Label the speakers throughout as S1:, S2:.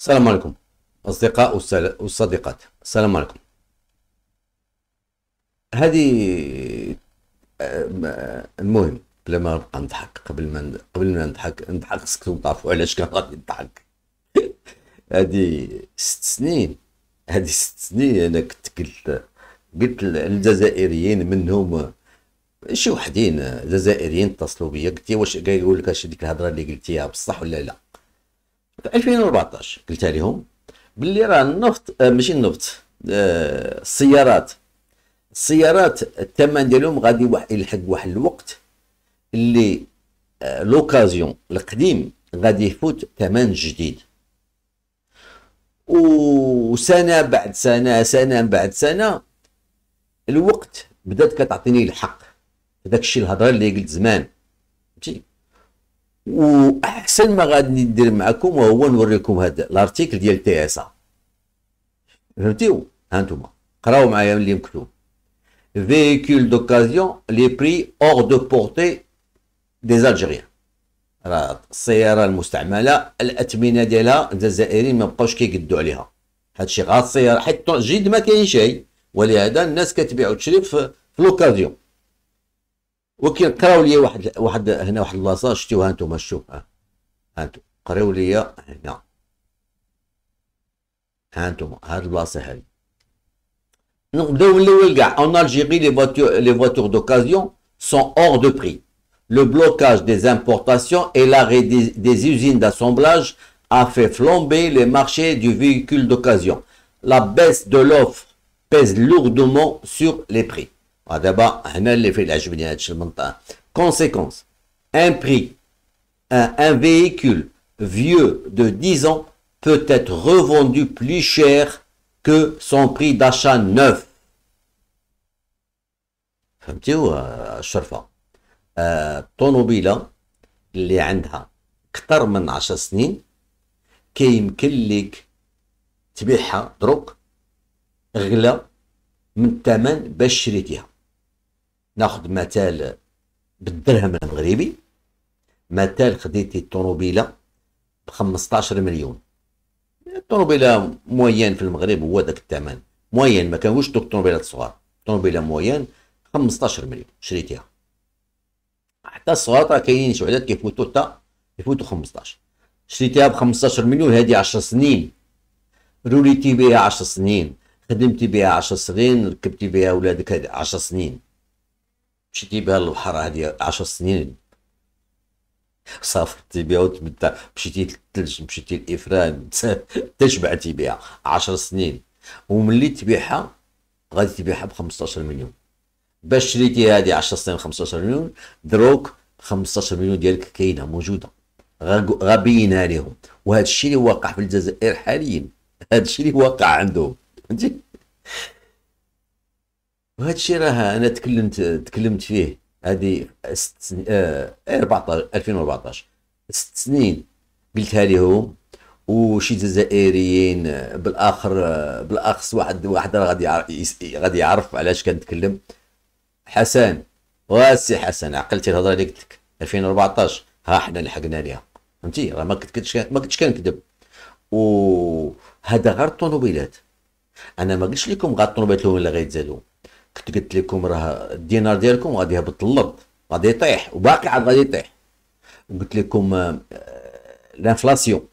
S1: السلام عليكم أصدقاء والصديقات السلام عليكم هذه آه، المهم بلا ما نبقى نضحك قبل ما قبل ما نضحك نضحك خصكم تعرفوا علاش كان غادي نضحك هذه ست سنين هذه ست سنين انا كنت قلت قلت للجزائريين منهم شي وحدين جزائريين اتصلوا بيا قلت واش يقول لك اش ديك الهضره اللي قلتيها بصح ولا لا في 2014 قلت لهم باللي راه النفط آه، ماشي النفط آه، السيارات السيارات الثمن ديالهم غادي يلحق واحد الوقت اللي آه، لوكازيون القديم غادي يفوت ثمن جديد وسنه بعد سنه سنه بعد سنه الوقت بدات كتعطيني الحق داكشي الهضره اللي قلت زمان فهمتي واحسن ما غادي ندير معكم وهو نوريكم هذا الارتيكل ديال تي اس ا فهمتيو ها انتم قراو معايا اللي مكتوب فيكول دوكازيون لي بري اور دو بورتي دي Algériens. راه السيارة المستعملة الأثمنة ديالها الجزائريين ما بقاوش كيقدوا عليها هادشي غير السيارة حيت جد ما كاين شيء ولهذا الناس كتبيع وتشري في لوكازيون En Algérie, les voitures d'occasion sont hors de prix. Le blocage des importations et l'arrêt des, usines d'assemblage a fait flamber les marchés du véhicule d'occasion. La baisse de l'offre pèse lourdement sur les prix. دابا هنا اللي فيه العجبني هادشي المنطقه كونسيكونس ان بري ان فيكول فيو دو 10 ans peut être revendu plus cher que son prix d'achat neuf. فهمتيو الشرفه الطونوبيلة اللي عندها كتر من عشر سنين كيمكن لك تبيعها دروك غلا من الثمن باش شريتيها ناخذ مثال بالدرهم المغربي مثال خديتي الطوموبيله ب 15 مليون الطوموبيله موين في المغرب هو داك الثمن موين ما كانوش دوك الطوموبيلات الصغار الطوموبيله موين 15 مليون شريتيها حتى الصغار راه كاينين شي وحدات كيفوتو حتى يفوتو 15 شريتيها ب 15 مليون هادي 10 سنين روليتي بها 10 سنين خدمتي بها 10 سنين ركبتي بها ولادك 10 سنين مشيتي بها هالبحر هذه 10 سنين سافرتي بها وتمتع مشيتي للثلج مشيتي لافران تشبعتي بها 10 سنين وملي تبيعها غادي تبيعها ب 15 مليون باش شريتي هذه 10 سنين 15 مليون دروك 15 مليون ديالك كاينه موجوده غابينها لهم وهذا الشيء اللي واقع في الجزائر حاليا هذا الشيء اللي واقع عندهم فهمتي وهذا الشيء راه انا تكلمت تكلمت فيه هذه ست سنين آه 2014 آه، ست سنين قلتها لهم وشي جزائريين بالاخر بالاخص واحد واحد راه غادي غادي يعرف علاش كنتكلم حسن واسي حسن عقلتي الهضره اللي قلت لك 2014 ها حنا لحقنا ليها فهمتي راه ما كنتش ما كنتش كنكذب وهذا غير الطونوبيلات انا ما قلتش لكم غير الطونوبيلات اللي غيتزادوا كنت قلت لكم راه الدينار ديالكم غادي يهبط للارض غادي يطيح وباقي عاد غادي يطيح وقلت لكم آه، الانفلاسيون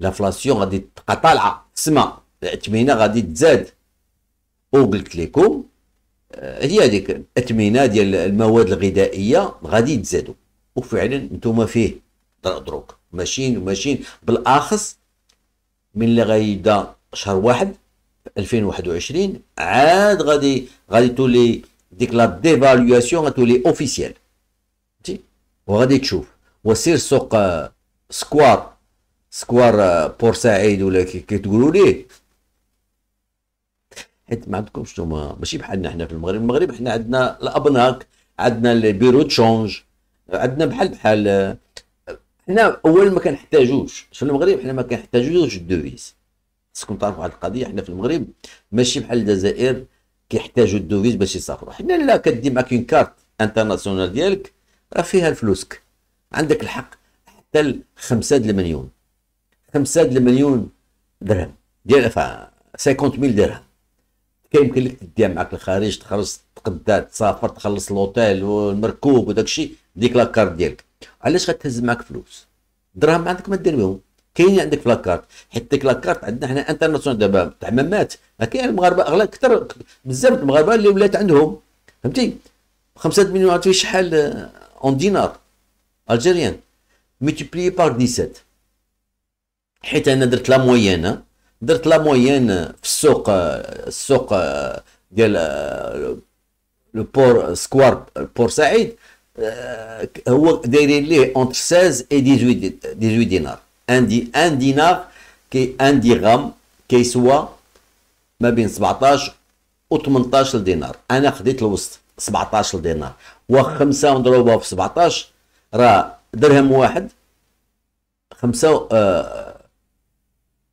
S1: الانفلاسيون غادي تبقى طالعه السما الاثمنه غادي تزاد وقلت لكم آه، هي هذيك الاثمنه ديال المواد الغذائيه غادي تزادوا وفعلا نتوما فيه دروك ماشيين ماشيين بالاخص من اللي غيبدا شهر واحد 2021 عاد غادي غادي تولي ديك لا ديفالواسيون غتولي اوفيسيال فهمتي وغادي تشوف وسير سوق آه، سكوار سكوار آه، بور سعيد ولا تقولوا ليه حيت ما عندكمش نتوما ماشي بحالنا حنا في المغرب المغرب حنا عندنا الابناك عندنا البيرو تشونج عندنا بحال بحال آه، حنا اول ما كنحتاجوش في المغرب حنا ما كنحتاجوش الدوفيز خصكم تعرفوا واحد القضيه حنا في المغرب ماشي بحال الجزائر كيحتاجوا الدوفيز باش يسافروا حنا لا كدي معاك اون كارت انترناسيونال ديالك راه فيها فلوسك عندك الحق حتى ل 5 المليون 5 المليون درهم ديال 50000 درهم كيمكن لك تديها معاك للخارج تخرج تقدا تسافر تخلص لوطيل والمركوب وداك ديك لاكارت ديالك علاش غتهز معاك فلوس دراهم عندك ما دير بهم كاين عندك بلاكارت حيت ديك لاكارت عندنا حنا انترناسيونال دابا تاع مامات ما كاين المغاربه اغلب كثر بزاف المغاربه اللي ولات عندهم فهمتي 5 مليون عرفتي شحال آه، اون دينار الجيريان ميتيبلي بار 17 حيت انا درت لا مويان آه. درت لا مويان في السوق آه، السوق ديال لو بور سكوار بور سعيد هو دايرين ليه اونتر 16 اي 18 18 دينار ان دينار كي ان درهم كيسوى ما بين 17 و 18 دينار انا خديت الوسط 17 دينار 5 مضروبة في 17 راه درهم واحد 5 85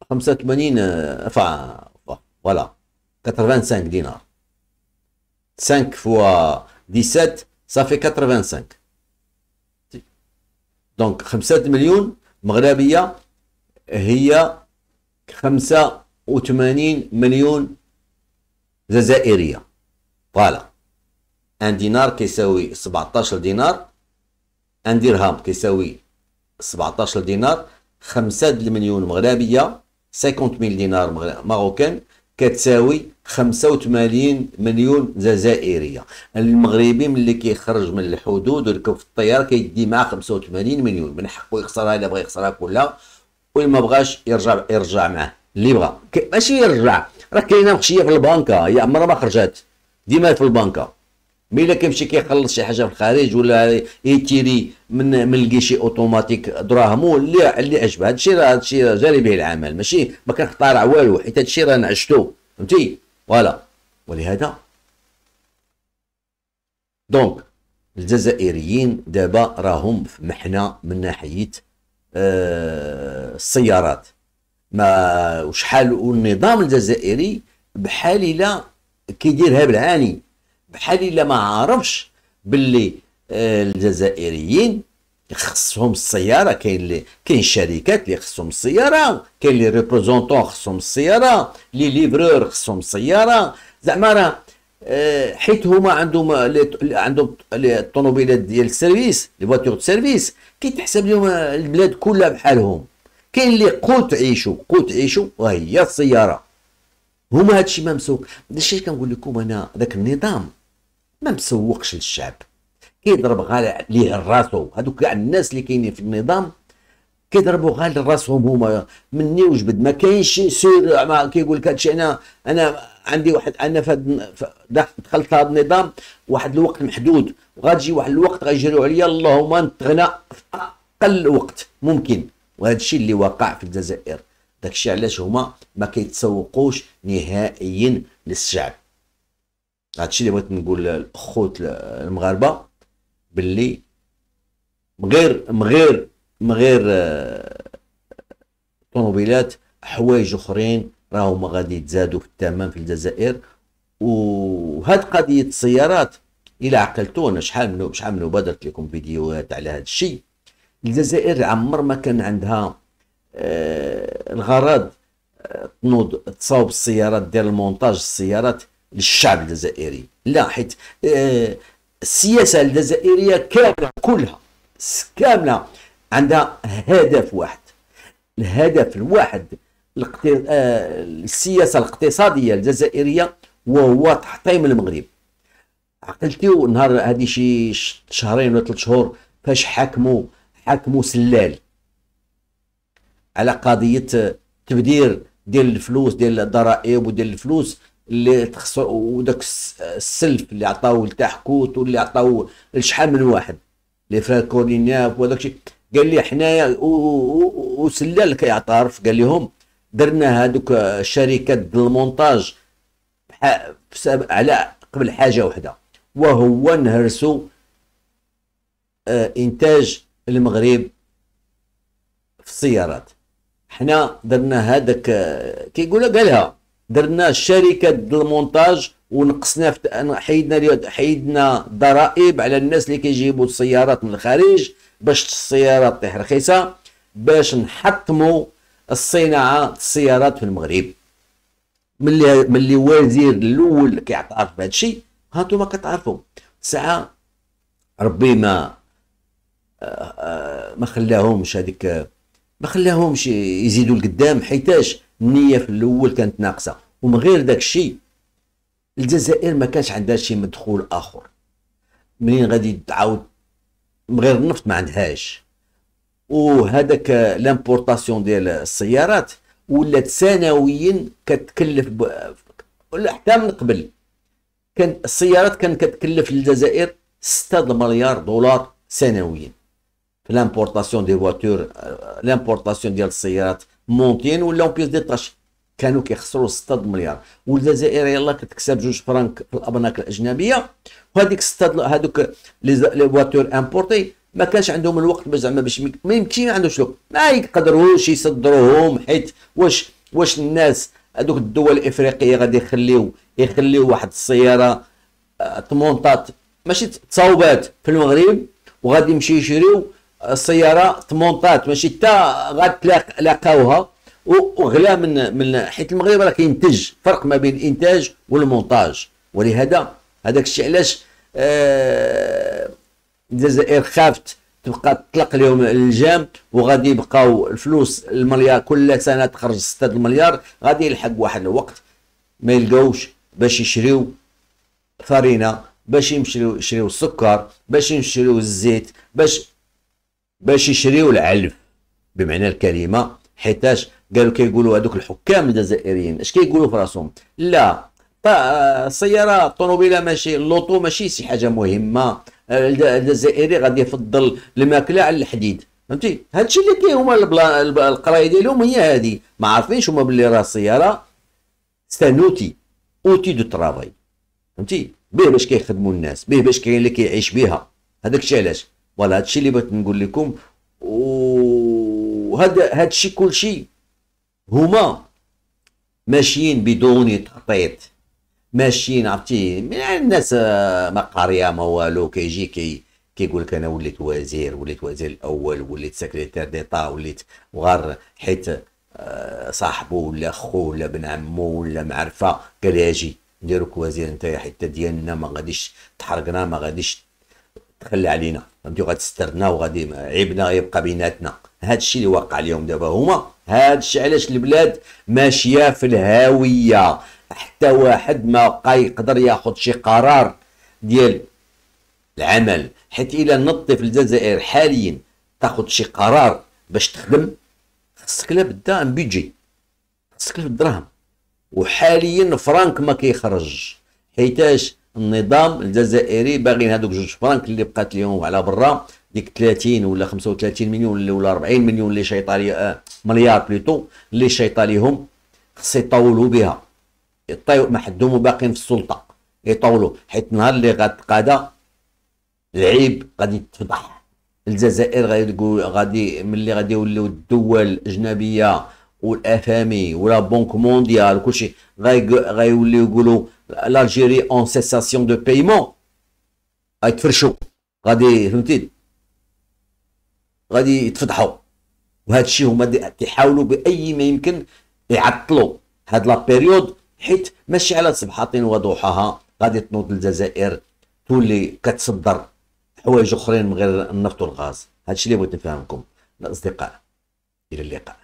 S1: خمسة وثمانين فا فوالا 85 دينار 5 فوا 17 صافي 85 دونك 5 مليون مغربية هي 85 مليون جزائرية فوالا ان دينار كيساوي 17 دينار ان درهم كيساوي 17 دينار 5 مليون مغربية 50 ميل دينار مغربي. ماروكان كتساوي 85 مليون جزائريه المغربي ملي كيخرج من الحدود ويركب في الطياره كيدي معاه 85 مليون من حقه يخسرها الا بغى يخسرها كلها واللي ما بغاش يرجع يرجع معاه اللي بغى ماشي يرجع راه كاينه مخشيه في البنكه هي عمرها ما خرجات ديما في البنكه الا كيمشي كيخلص شي حاجه في الخارج ولا يتيري من من الكيشي اوتوماتيك دراهمو اللي اللي عجبها هادشي راه هادشي جاري به العمل ماشي ما كنختارع والو حيت هادشي راه نعشتو فهمتي فوالا ولهذا دونك الجزائريين دابا راهم في محنه من ناحيه آه، السيارات ما وشحال والنظام الجزائري بحال الا كيديرها بالعاني بحال الا ما عارفش باللي آه، الجزائريين خصهم السياره كاين اللي كاين الشركات اللي خصهم السياره كاين لي ريبريزونتون خصهم السياره لي ليفرور خصهم السياره زعما راه حيت هما عندهم عندهم الطوموبيلات ديال السيرفيس لي فواتور سيرفيس كيتحسب لهم البلاد كلها بحالهم كاين اللي قوت عيشو قوت عيشو وهي السياره هما هادشي ما مسوق داكشي كنقول لكم انا ذاك النظام ما مسوقش للشعب كيضرب غالي عليه راسو هذوك كاع الناس اللي كاينين في النظام كيضربوا غالي راسهم هما مني وجبد ما كاينش سير ما كيقول لك هادشي انا انا عندي واحد انا فهاد دخلت هذا النظام واحد الوقت محدود وغادي واحد الوقت غيجريو عليا اللهم نتغنى في اقل وقت ممكن وهذا الشيء اللي وقع في الجزائر داك الشيء علاش هما ما كيتسوقوش نهائيا للشعب هذا الشيء اللي بغيت نقول الاخوت المغاربه باللي مغير مغير مغير آه، طوموبيلات حوايج اخرين راهم غادي يتزادوا في الثمن في الجزائر وهاد قضيه السيارات الى عقلتو انا شحال منو شحال منو بدرت لكم فيديوهات على هذا الشيء الجزائر عمر ما كان عندها آه الغرض آه، تنوض تصاوب السيارات دير المونتاج السيارات للشعب الجزائري لا حيت آه السياسه الجزائريه كامله كلها كامله عندها هدف واحد الهدف الواحد آه، السياسه الاقتصاديه الجزائريه وهو تحطيم المغرب عقلتيو نهار هذه شي شهرين ولا ثلاث شهور فاش حكموا حكموا سلال على قضيه تبدير ديال الفلوس ديال الضرائب وديال الفلوس اللي تخص وداك السلف اللي عطاو حكوت واللي عطاو لشحال من واحد لي فرير كورنينياف وداك الشيء قال لي حنايا وسلال كيعترف قال لهم درنا هذوك الشركات المونتاج على قبل حاجه وحده وهو نهرسو آه، انتاج المغرب في السيارات حنا درنا هذاك آه، كيقولها قالها درنا شركه المونتاج ونقصنا حيدنا حيدنا ضرائب على الناس اللي كيجيبوا السيارات من الخارج باش السيارات طيح رخيصه باش نحطموا الصناعه السيارات في المغرب ملي ملي وزير الاول كيعترف بهذا الشيء هانتوما كتعرفوا ساعه ربي ما آه، آه، ما خلاهمش هذيك ما خلاهمش يزيدوا لقدام حيتاش النيه في الاول كانت ناقصه ومن غير داك الشيء الجزائر ما كانش عندها شي مدخول اخر منين غادي تعاود من غير النفط ما عندهاش وهذاك لامبورطاسيون ديال السيارات ولات سنويا كتكلف ب... حتى من قبل كان السيارات كانت كتكلف الجزائر 6 مليار دولار سنويا في لامبورطاسيون دي فواتور آه، لامبورطاسيون ديال السيارات مونتين اون بيس ديتاشي كانوا كيخسروا 6 مليار والجزائر يلا كتكسب جوج فرنك في الابناك الاجنبيه وهذيك 6 هذوك لي فواتور امبورتي ما كانش عندهم الوقت باش زعما باش ما يمكن عندهمش الوقت ما يقدروش يصدروهم حيت واش واش الناس هذوك الدول الافريقيه غادي يخليو يخليو واحد السياره تمونطات آه، ماشي تصاوبات في المغرب وغادي يمشي يشريو السياره آه، تمونطات ماشي حتى غتلاقاوها وغلا من من حيت المغرب راه كينتج فرق ما بين الانتاج والمونتاج ولهذا هذاك الشيء علاش الجزائر آه، خافت تبقى تطلق لهم الجام وغادي يبقاو الفلوس المليار كل سنه تخرج 6 المليار غادي يلحق واحد الوقت ما يلقاوش باش يشريو فرينه باش يمشيو يشريو السكر باش يشريو الزيت باش باش يشريو العلف بمعنى الكلمه حيتاش قالوا كيقولوا هذوك الحكام الجزائريين اش كيقولوا في راسهم لا السياره الطوموبيله ماشي اللوطو ماشي شي حاجه مهمه الجزائري غادي يفضل الماكله على الحديد فهمتي هادشي اللي كاين هما القرايه ديالهم هي هذه ما عارفينش هما باللي راه السياره سانوتي اوتي دو ترافاي فهمتي به باش كيخدموا الناس به باش كاين اللي كيعيش بها هذاك الشيء علاش فوالا هادشي اللي بغيت نقول لكم وهذا هادشي كلشي هما ماشيين بدون تخطيط ماشيين عرفتي من الناس آه، ما قاريه ما والو كيجي كي كيقول لك انا وليت وزير وليت وزير الاول وليت سكرتير ديطا وليت وغار حيت آه، صاحبه ولا خو ولا بن عمو ولا معرفه قال اجي نديروك وزير انت حتى ديالنا ما غاديش تحرقنا ما غاديش تخلى علينا فهمتي غتسترنا وغادي عيبنا يبقى بيناتنا هذا الشيء اللي واقع اليوم دابا هما هادشي علاش البلاد ماشيه في الهاويه حتى واحد ما بقى يقدر ياخذ شي قرار ديال العمل حيت الا نضتي في الجزائر حاليا تاخذ شي قرار باش تخدم خصك لابد ان بيجي خصك الدراهم وحاليا فرانك ما كيخرج حيتاش النظام الجزائري باغيين هذوك جوج فرانك اللي بقات لهم على برا ديك 30 ولا 35 مليون ولا 40 مليون اللي شيطا آه، مليار بليتو اللي شيطا ليهم خص يطولوا بها يطيو ما حدهم باقيين في السلطه يطولوا حيت النهار اللي غتقادى العيب غادي يتفضح الجزائر غادي تقول غادي ملي غادي يوليو الدول الاجنبيه والافامي ولا بنك مونديال وكلشي يوليو يقولوا الجيري اون سيساسيون دو بايمون غيتفرشوا غادي فهمتي غادي يتفضحوا وهذا الشيء هما كيحاولوا باي ما يمكن يعطلوا هاد لا بيريود حيت ماشي على صبح حاطين وضوحها غادي تنوض الجزائر تولي كتصدر حوايج اخرين من غير النفط والغاز هادشي اللي بغيت نفهمكم الاصدقاء الى اللقاء